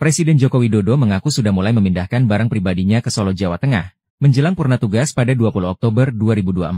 Presiden Joko Widodo mengaku sudah mulai memindahkan barang pribadinya ke Solo, Jawa Tengah, menjelang purna tugas pada 20 Oktober 2024.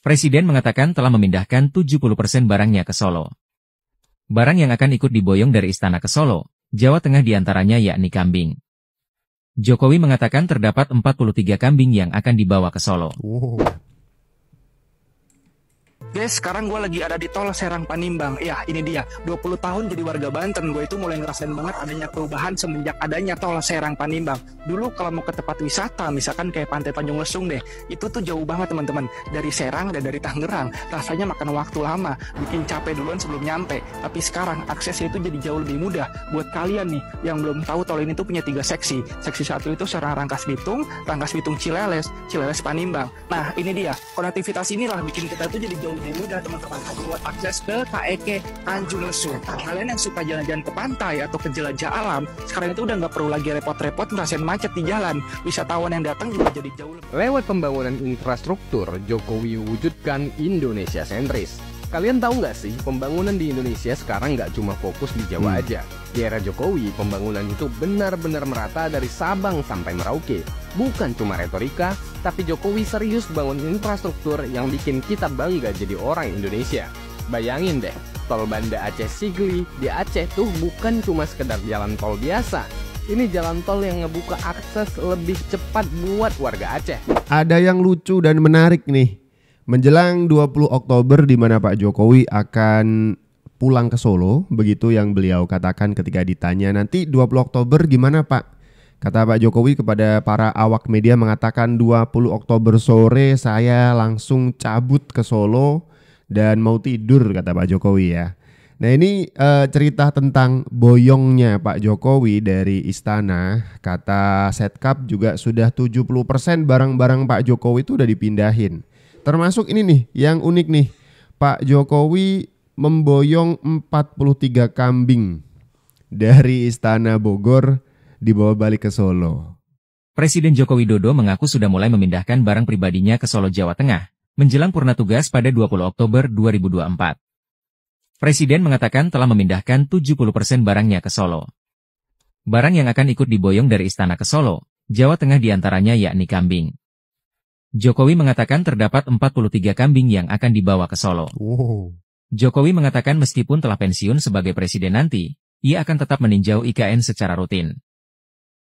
Presiden mengatakan telah memindahkan 70% barangnya ke Solo. Barang yang akan ikut diboyong dari istana ke Solo, Jawa Tengah diantaranya yakni kambing. Jokowi mengatakan terdapat 43 kambing yang akan dibawa ke Solo. Wow. Guys, sekarang gue lagi ada di tol Serang Panimbang. Ya, ini dia. 20 tahun jadi warga Banten, gue itu mulai ngerasain banget adanya perubahan semenjak adanya tol Serang Panimbang. Dulu kalau mau ke tempat wisata, misalkan kayak Pantai Tanjung Lesung deh, itu tuh jauh banget teman-teman. Dari Serang dan dari Tangerang, rasanya makan waktu lama, bikin capek duluan sebelum nyampe. Tapi sekarang aksesnya itu jadi jauh lebih mudah. Buat kalian nih yang belum tahu tol ini tuh punya tiga seksi. Seksi satu itu Serang Rangkas Bitung, Rangkas Bitung Cileles, Cileles Panimbang. Nah, ini dia. Konektivitas inilah bikin kita tuh jadi jauh lebih mudah teman-teman buat akses ke KEK Tanjung e Lesung. Kalian yang suka jalan-jalan ke pantai atau ke jelajah alam, sekarang itu udah nggak perlu lagi repot-repot ngerasain macet di jalan. Wisatawan yang datang juga jadi jauh lebih. Lewat pembangunan infrastruktur, Jokowi wujudkan Indonesia sentris. Kalian tahu nggak sih, pembangunan di Indonesia sekarang nggak cuma fokus di Jawa hmm. aja. Di era Jokowi, pembangunan itu benar-benar merata dari Sabang sampai Merauke. Bukan cuma retorika, tapi Jokowi serius bangun infrastruktur yang bikin kita bangga jadi orang Indonesia. Bayangin deh, tol Banda Aceh Sigli di Aceh tuh bukan cuma sekedar jalan tol biasa, ini jalan tol yang ngebuka akses lebih cepat buat warga Aceh. Ada yang lucu dan menarik nih. Menjelang 20 Oktober di mana Pak Jokowi akan pulang ke Solo, begitu yang beliau katakan ketika ditanya nanti 20 Oktober gimana Pak? Kata Pak Jokowi kepada para awak media mengatakan 20 Oktober sore saya langsung cabut ke Solo dan mau tidur kata Pak Jokowi ya. Nah ini eh, cerita tentang boyongnya Pak Jokowi dari istana. Kata Setcap juga sudah 70% barang-barang Pak Jokowi itu udah dipindahin. Termasuk ini nih yang unik nih. Pak Jokowi memboyong 43 kambing dari istana Bogor dibawa balik ke Solo. Presiden Joko Widodo mengaku sudah mulai memindahkan barang pribadinya ke Solo, Jawa Tengah, menjelang purna tugas pada 20 Oktober 2024. Presiden mengatakan telah memindahkan 70% barangnya ke Solo. Barang yang akan ikut diboyong dari istana ke Solo, Jawa Tengah diantaranya yakni kambing. Jokowi mengatakan terdapat 43 kambing yang akan dibawa ke Solo. Wow. Jokowi mengatakan meskipun telah pensiun sebagai presiden nanti, ia akan tetap meninjau IKN secara rutin.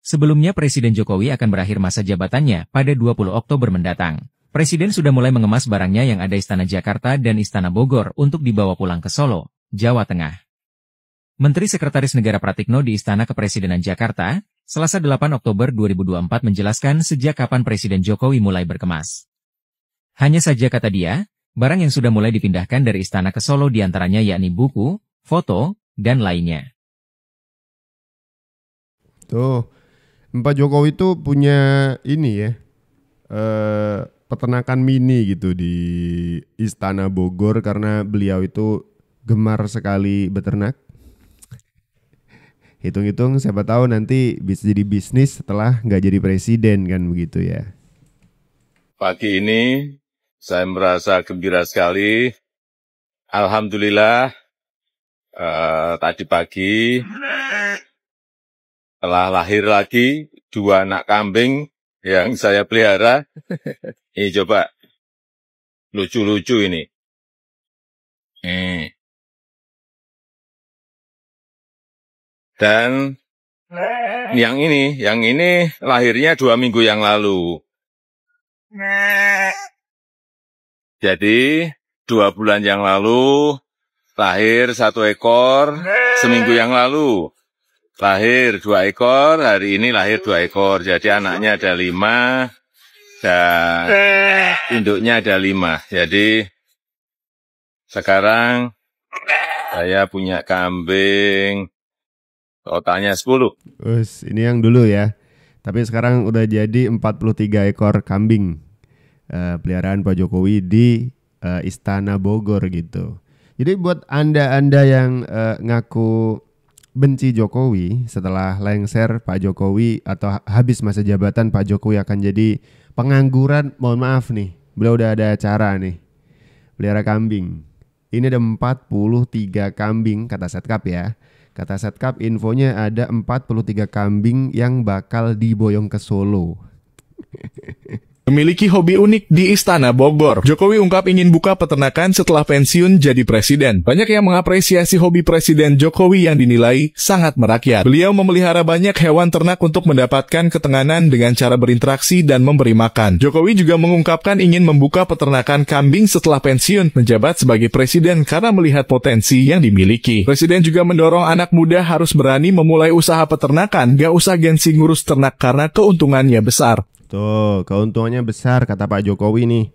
Sebelumnya Presiden Jokowi akan berakhir masa jabatannya pada 20 Oktober mendatang. Presiden sudah mulai mengemas barangnya yang ada Istana Jakarta dan Istana Bogor untuk dibawa pulang ke Solo, Jawa Tengah. Menteri Sekretaris Negara Pratikno di Istana Kepresidenan Jakarta, Selasa 8 Oktober 2024 menjelaskan sejak kapan Presiden Jokowi mulai berkemas. Hanya saja kata dia, barang yang sudah mulai dipindahkan dari istana ke Solo diantaranya yakni buku, foto, dan lainnya. Tuh, Pak Jokowi itu punya ini ya. Eh peternakan mini gitu di Istana Bogor karena beliau itu gemar sekali beternak. Hitung-hitung siapa tahu nanti bisa jadi bisnis setelah nggak jadi presiden kan begitu ya. Pagi ini saya merasa gembira sekali. Alhamdulillah uh, tadi pagi telah lahir lagi dua anak kambing yang saya pelihara. Ini coba lucu-lucu ini. Hmm. Dan yang ini, yang ini lahirnya dua minggu yang lalu. Jadi dua bulan yang lalu lahir satu ekor seminggu yang lalu lahir dua ekor, hari ini lahir dua ekor. Jadi anaknya ada lima dan eh. induknya ada lima. Jadi sekarang saya punya kambing totalnya sepuluh. ini yang dulu ya. Tapi sekarang udah jadi 43 ekor kambing uh, peliharaan Pak Jokowi di uh, Istana Bogor gitu. Jadi buat anda-anda yang uh, ngaku benci Jokowi setelah lengser Pak Jokowi atau habis masa jabatan Pak Jokowi akan jadi pengangguran. Mohon maaf nih, beliau udah ada acara nih. Pelihara kambing. Ini ada 43 kambing kata Setkap ya. Kata Setkap infonya ada 43 kambing yang bakal diboyong ke Solo memiliki hobi unik di Istana Bogor. Jokowi ungkap ingin buka peternakan setelah pensiun jadi presiden. Banyak yang mengapresiasi hobi Presiden Jokowi yang dinilai sangat merakyat. Beliau memelihara banyak hewan ternak untuk mendapatkan ketenganan dengan cara berinteraksi dan memberi makan. Jokowi juga mengungkapkan ingin membuka peternakan kambing setelah pensiun menjabat sebagai presiden karena melihat potensi yang dimiliki. Presiden juga mendorong anak muda harus berani memulai usaha peternakan, gak usah gengsi ngurus ternak karena keuntungannya besar. Tuh, keuntungannya besar kata Pak Jokowi nih.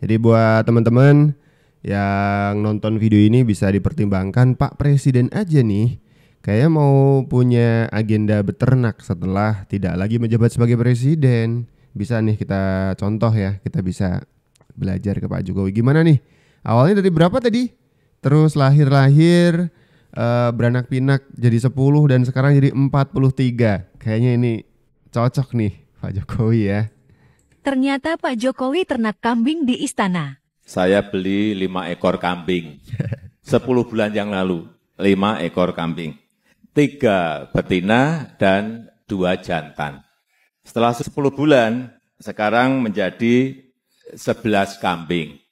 Jadi buat teman-teman yang nonton video ini bisa dipertimbangkan Pak Presiden aja nih. Kayaknya mau punya agenda beternak setelah tidak lagi menjabat sebagai presiden. Bisa nih kita contoh ya, kita bisa belajar ke Pak Jokowi. Gimana nih? Awalnya dari berapa tadi? Terus lahir-lahir, uh, eh, beranak pinak jadi 10 dan sekarang jadi 43. Kayaknya ini cocok nih Pak Jokowi ya. Ternyata Pak Jokowi ternak kambing di istana. Saya beli lima ekor kambing. sepuluh bulan yang lalu, Lima ekor kambing. tiga betina dan dua jantan. Setelah sepuluh bulan, sekarang menjadi sebelas kambing.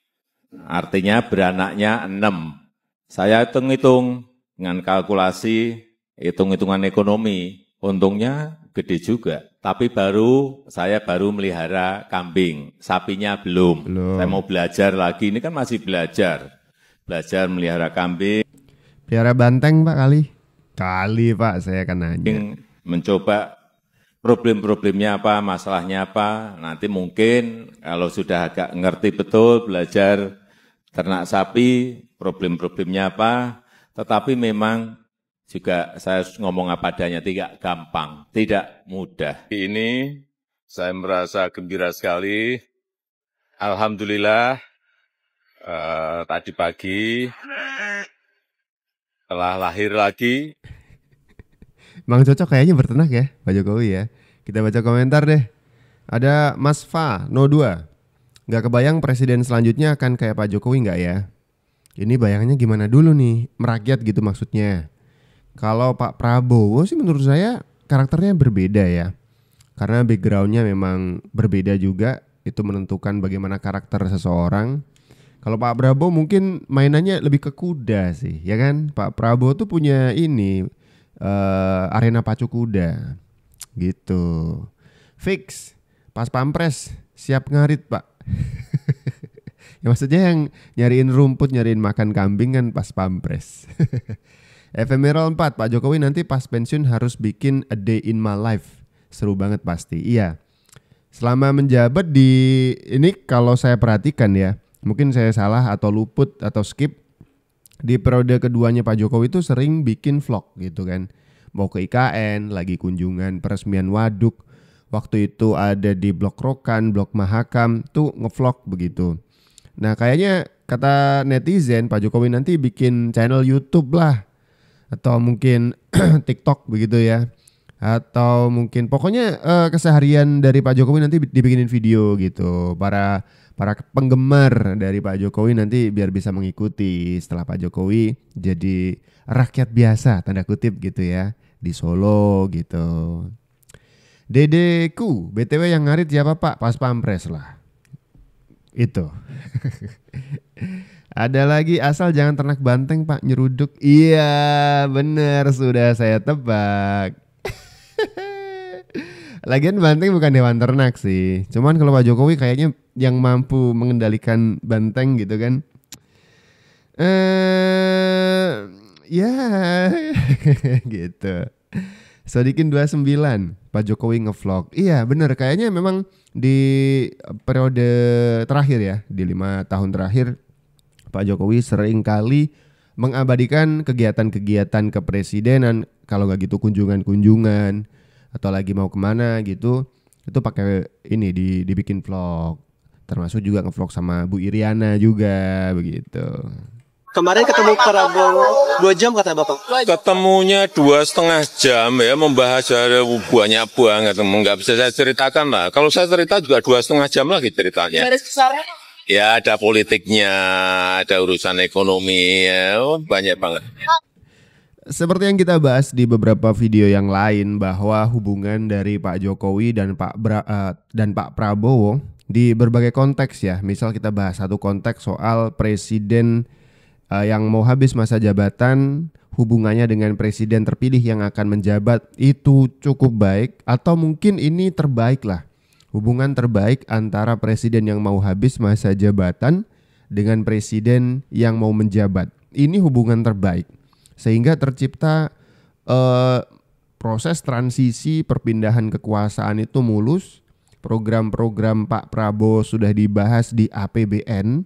Artinya beranaknya enam. Saya hitung-hitung dengan kalkulasi, hitung-hitungan ekonomi. Untungnya gede juga. Tapi baru saya baru melihara kambing, sapinya belum. belum. Saya mau belajar lagi, ini kan masih belajar. Belajar melihara kambing. Pelihara banteng Pak kali? Kali Pak, saya akan nanya. Mencoba problem-problemnya apa, masalahnya apa. Nanti mungkin kalau sudah agak ngerti betul belajar ternak sapi, problem-problemnya apa. Tetapi memang juga saya ngomong apa adanya, tidak gampang, tidak mudah. Ini saya merasa gembira sekali. Alhamdulillah, eh, tadi pagi telah lahir lagi. Bang Cocok kayaknya bertenang ya, Pak Jokowi ya. Kita baca komentar deh. Ada Mas Fa, no 2. Gak kebayang presiden selanjutnya akan kayak Pak Jokowi nggak ya? Ini bayangannya gimana dulu nih, merakyat gitu maksudnya. Kalau Pak Prabowo sih menurut saya karakternya berbeda ya. Karena backgroundnya memang berbeda juga. Itu menentukan bagaimana karakter seseorang. Kalau Pak Prabowo mungkin mainannya lebih ke kuda sih, ya kan? Pak Prabowo tuh punya ini uh, arena pacu kuda, gitu. Fix, pas pampres siap ngarit pak. ya maksudnya yang nyariin rumput, nyariin makan kambing kan pas pampres. Ephemeral 4, Pak Jokowi nanti pas pensiun harus bikin A Day in My Life. Seru banget pasti. Iya. Selama menjabat di ini kalau saya perhatikan ya, mungkin saya salah atau luput atau skip di periode keduanya Pak Jokowi itu sering bikin vlog gitu kan. Mau ke IKN, lagi kunjungan peresmian Waduk. Waktu itu ada di Blok Rokan, Blok Mahakam, tuh ngevlog begitu. Nah kayaknya kata netizen Pak Jokowi nanti bikin channel YouTube lah atau mungkin TikTok begitu ya atau mungkin pokoknya uh, keseharian dari Pak Jokowi nanti dibikinin video gitu para para penggemar dari Pak Jokowi nanti biar bisa mengikuti setelah Pak Jokowi jadi rakyat biasa tanda kutip gitu ya di Solo gitu Dedeku BTW yang ngarit siapa Pak pas pampres lah itu Ada lagi asal jangan ternak banteng pak nyeruduk. Iya bener sudah saya tebak. Lagian banteng bukan hewan ternak sih. Cuman kalau Pak Jokowi kayaknya yang mampu mengendalikan banteng gitu kan. Eh ya gitu. Sodikin 29, Pak Jokowi ngevlog. Iya bener, kayaknya memang di periode terakhir ya, di lima tahun terakhir Pak Jokowi sering kali mengabadikan kegiatan-kegiatan kepresidenan kalau nggak gitu kunjungan-kunjungan atau lagi mau kemana gitu itu pakai ini di dibikin vlog termasuk juga ngevlog sama Bu Iriana juga begitu Kemarin ketemu Prabowo dua jam kata bapak. Ketemunya dua setengah jam ya membahas banyak banget, nggak bisa saya ceritakan lah. Kalau saya cerita juga dua setengah jam lagi ceritanya. Garis besarnya Ya ada politiknya, ada urusan ekonomi, ya, oh, banyak banget. Seperti yang kita bahas di beberapa video yang lain bahwa hubungan dari Pak Jokowi dan Pak Bra, uh, dan Pak Prabowo di berbagai konteks ya. Misal kita bahas satu konteks soal presiden uh, yang mau habis masa jabatan, hubungannya dengan presiden terpilih yang akan menjabat itu cukup baik atau mungkin ini terbaik lah hubungan terbaik antara presiden yang mau habis masa jabatan dengan presiden yang mau menjabat. Ini hubungan terbaik sehingga tercipta eh, proses transisi perpindahan kekuasaan itu mulus. Program-program Pak Prabowo sudah dibahas di APBN.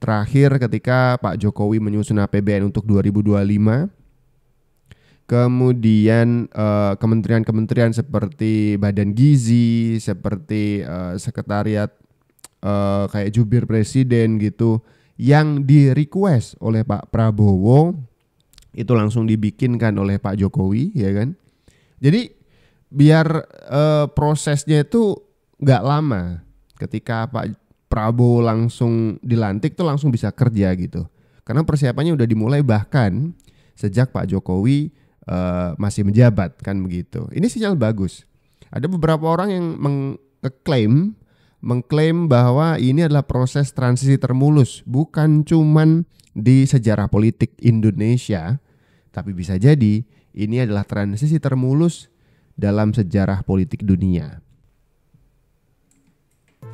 Terakhir ketika Pak Jokowi menyusun APBN untuk 2025 kemudian eh, kementerian-kementerian seperti Badan Gizi, seperti eh, Sekretariat eh, kayak jubir presiden gitu yang di request oleh Pak Prabowo itu langsung dibikinkan oleh Pak Jokowi ya kan. Jadi biar eh, prosesnya itu nggak lama ketika Pak Prabowo langsung dilantik tuh langsung bisa kerja gitu. Karena persiapannya udah dimulai bahkan sejak Pak Jokowi uh, masih menjabat kan begitu. Ini sinyal bagus. Ada beberapa orang yang mengklaim mengklaim bahwa ini adalah proses transisi termulus, bukan cuman di sejarah politik Indonesia, tapi bisa jadi ini adalah transisi termulus dalam sejarah politik dunia.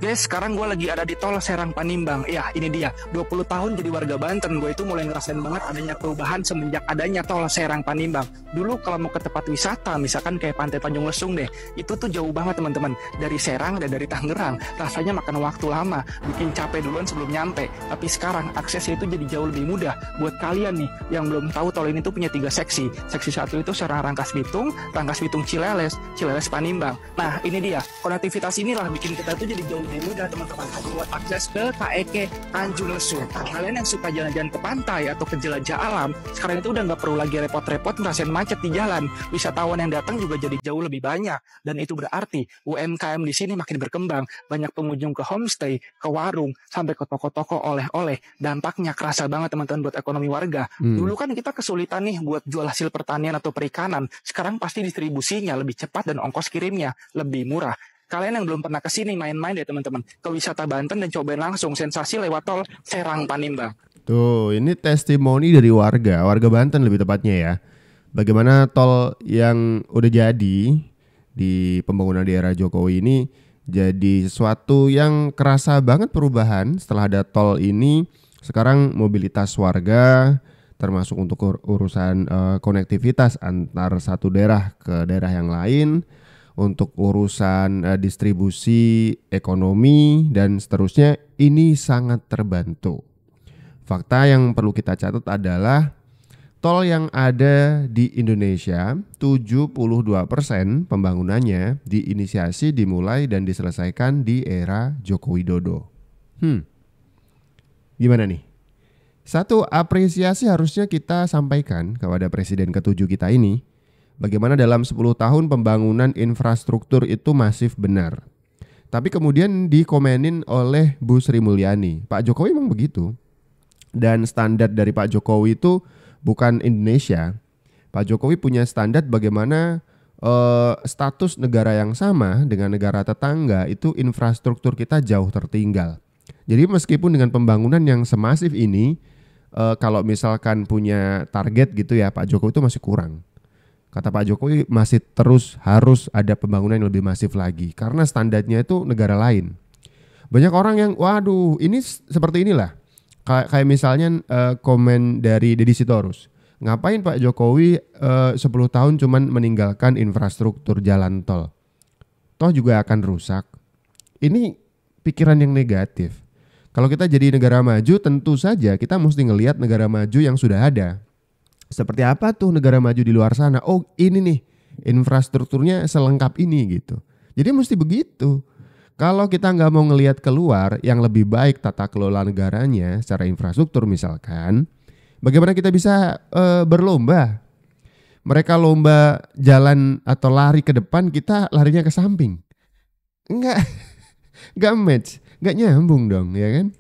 Guys, sekarang gue lagi ada di tol Serang Panimbang. Ya, ini dia. 20 tahun jadi warga Banten, gue itu mulai ngerasain banget adanya perubahan semenjak adanya tol Serang Panimbang. Dulu kalau mau ke tempat wisata, misalkan kayak Pantai Tanjung Lesung deh, itu tuh jauh banget teman-teman. Dari Serang dan dari Tangerang, rasanya makan waktu lama, bikin capek duluan sebelum nyampe. Tapi sekarang aksesnya itu jadi jauh lebih mudah. Buat kalian nih yang belum tahu tol ini tuh punya tiga seksi. Seksi satu itu Serang Rangkas Bitung, Rangkas Bitung Cileles, Cileles Panimbang. Nah, ini dia. Konektivitas inilah bikin kita tuh jadi jauh mudah teman-teman buat akses ke KEK Tanjung e Lesung. Nah, kalian yang suka jalan-jalan ke pantai atau ke jelajah alam, sekarang itu udah nggak perlu lagi repot-repot ngerasain macet di jalan. Wisatawan yang datang juga jadi jauh lebih banyak. Dan itu berarti UMKM di sini makin berkembang. Banyak pengunjung ke homestay, ke warung, sampai ke toko-toko oleh-oleh. Dampaknya kerasa banget teman-teman buat ekonomi warga. Hmm. Dulu kan kita kesulitan nih buat jual hasil pertanian atau perikanan. Sekarang pasti distribusinya lebih cepat dan ongkos kirimnya lebih murah. Kalian yang belum pernah ke sini main-main deh teman-teman. Ke wisata Banten dan cobain langsung sensasi lewat tol Serang Panimba. Tuh, ini testimoni dari warga, warga Banten lebih tepatnya ya. Bagaimana tol yang udah jadi di pembangunan di era Jokowi ini jadi sesuatu yang kerasa banget perubahan setelah ada tol ini sekarang mobilitas warga termasuk untuk urusan uh, konektivitas antar satu daerah ke daerah yang lain untuk urusan uh, distribusi, ekonomi, dan seterusnya, ini sangat terbantu. Fakta yang perlu kita catat adalah tol yang ada di Indonesia, 72% pembangunannya diinisiasi, dimulai, dan diselesaikan di era Joko Widodo. Hmm. Gimana nih? Satu apresiasi harusnya kita sampaikan kepada presiden ketujuh kita ini Bagaimana dalam 10 tahun pembangunan infrastruktur itu masif benar. Tapi kemudian dikomenin oleh Bu Sri Mulyani. Pak Jokowi memang begitu. Dan standar dari Pak Jokowi itu bukan Indonesia. Pak Jokowi punya standar bagaimana eh, status negara yang sama dengan negara tetangga itu infrastruktur kita jauh tertinggal. Jadi meskipun dengan pembangunan yang semasif ini, eh, kalau misalkan punya target gitu ya Pak Jokowi itu masih kurang kata Pak Jokowi masih terus harus ada pembangunan yang lebih masif lagi karena standarnya itu negara lain. Banyak orang yang waduh ini seperti inilah kayak, kayak misalnya uh, komen dari Deddy Sitorus. Ngapain Pak Jokowi eh, uh, 10 tahun cuman meninggalkan infrastruktur jalan tol? Toh juga akan rusak. Ini pikiran yang negatif. Kalau kita jadi negara maju tentu saja kita mesti ngelihat negara maju yang sudah ada seperti apa tuh negara maju di luar sana oh ini nih infrastrukturnya selengkap ini gitu jadi mesti begitu kalau kita nggak mau ngelihat keluar yang lebih baik tata kelola negaranya secara infrastruktur misalkan, bagaimana kita bisa e, berlomba? Mereka lomba jalan atau lari ke depan, kita larinya ke samping. Enggak, nggak match, nggak nyambung dong, ya kan?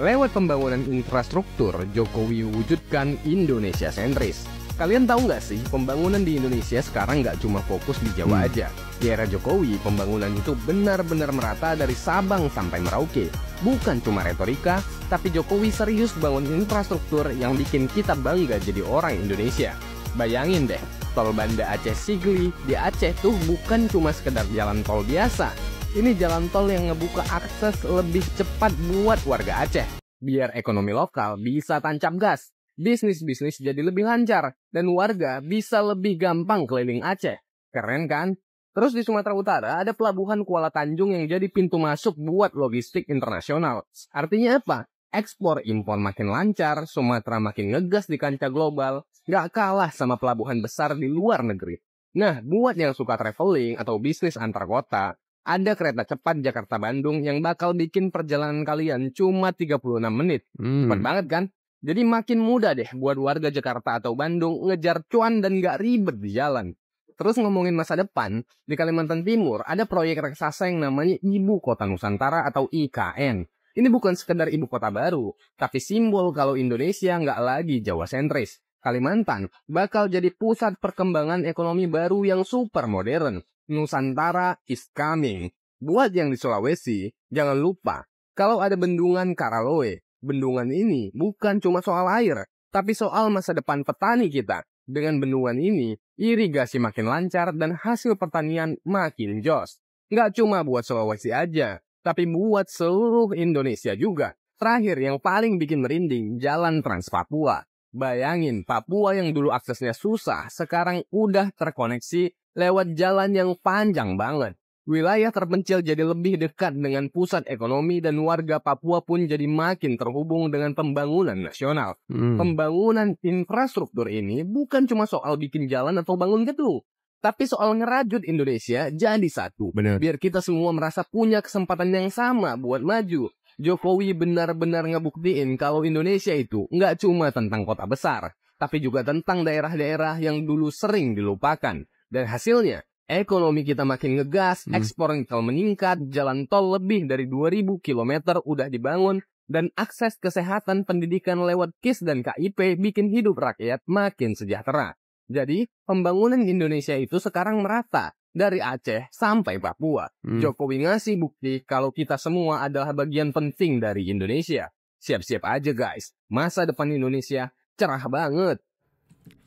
Lewat pembangunan infrastruktur, Jokowi wujudkan Indonesia sentris. Kalian tahu nggak sih, pembangunan di Indonesia sekarang nggak cuma fokus di Jawa hmm. aja. Di era Jokowi, pembangunan itu benar-benar merata dari Sabang sampai Merauke. Bukan cuma retorika, tapi Jokowi serius bangun infrastruktur yang bikin kita bangga jadi orang Indonesia. Bayangin deh, tol Banda Aceh Sigli di Aceh tuh bukan cuma sekedar jalan tol biasa, ini jalan tol yang ngebuka akses lebih cepat buat warga Aceh. Biar ekonomi lokal bisa tancap gas, bisnis-bisnis jadi lebih lancar, dan warga bisa lebih gampang keliling Aceh. Keren kan? Terus di Sumatera Utara ada pelabuhan Kuala Tanjung yang jadi pintu masuk buat logistik internasional. Artinya apa? Ekspor impor makin lancar, Sumatera makin ngegas di kancah global, gak kalah sama pelabuhan besar di luar negeri. Nah, buat yang suka traveling atau bisnis antar kota, ada kereta cepat Jakarta-Bandung yang bakal bikin perjalanan kalian cuma 36 menit. Hmm. Cepat banget kan? Jadi makin mudah deh buat warga Jakarta atau Bandung ngejar cuan dan gak ribet di jalan. Terus ngomongin masa depan, di Kalimantan Timur ada proyek raksasa yang namanya Ibu Kota Nusantara atau IKN. Ini bukan sekedar ibu kota baru, tapi simbol kalau Indonesia nggak lagi Jawa sentris. Kalimantan bakal jadi pusat perkembangan ekonomi baru yang super modern, Nusantara is coming. Buat yang di Sulawesi, jangan lupa, kalau ada bendungan Karaloe, bendungan ini bukan cuma soal air, tapi soal masa depan petani kita. Dengan bendungan ini, irigasi makin lancar dan hasil pertanian makin jos. Nggak cuma buat Sulawesi aja, tapi buat seluruh Indonesia juga. Terakhir yang paling bikin merinding, jalan Trans Papua. Bayangin, Papua yang dulu aksesnya susah, sekarang udah terkoneksi lewat jalan yang panjang banget. Wilayah terpencil jadi lebih dekat dengan pusat ekonomi dan warga Papua pun jadi makin terhubung dengan pembangunan nasional. Hmm. Pembangunan infrastruktur ini bukan cuma soal bikin jalan atau bangun gedung, tapi soal ngerajut Indonesia jadi satu. Bener. Biar kita semua merasa punya kesempatan yang sama buat maju. Jokowi benar-benar ngebuktiin kalau Indonesia itu nggak cuma tentang kota besar, tapi juga tentang daerah-daerah yang dulu sering dilupakan. Dan hasilnya, ekonomi kita makin ngegas, hmm. ekspor nikel meningkat, jalan tol lebih dari 2000 km udah dibangun, dan akses kesehatan pendidikan lewat KIS dan KIP bikin hidup rakyat makin sejahtera. Jadi, pembangunan Indonesia itu sekarang merata dari Aceh sampai Papua. Hmm. Jokowi ngasih bukti kalau kita semua adalah bagian penting dari Indonesia. Siap-siap aja guys, masa depan Indonesia cerah banget.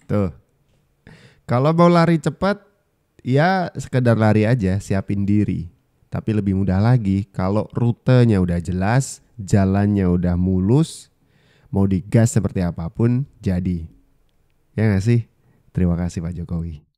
Tuh. Kalau mau lari cepat, ya sekedar lari aja, siapin diri. Tapi lebih mudah lagi kalau rutenya udah jelas, jalannya udah mulus, mau digas seperti apapun jadi. Ya nggak sih? Terima kasih Pak Jokowi.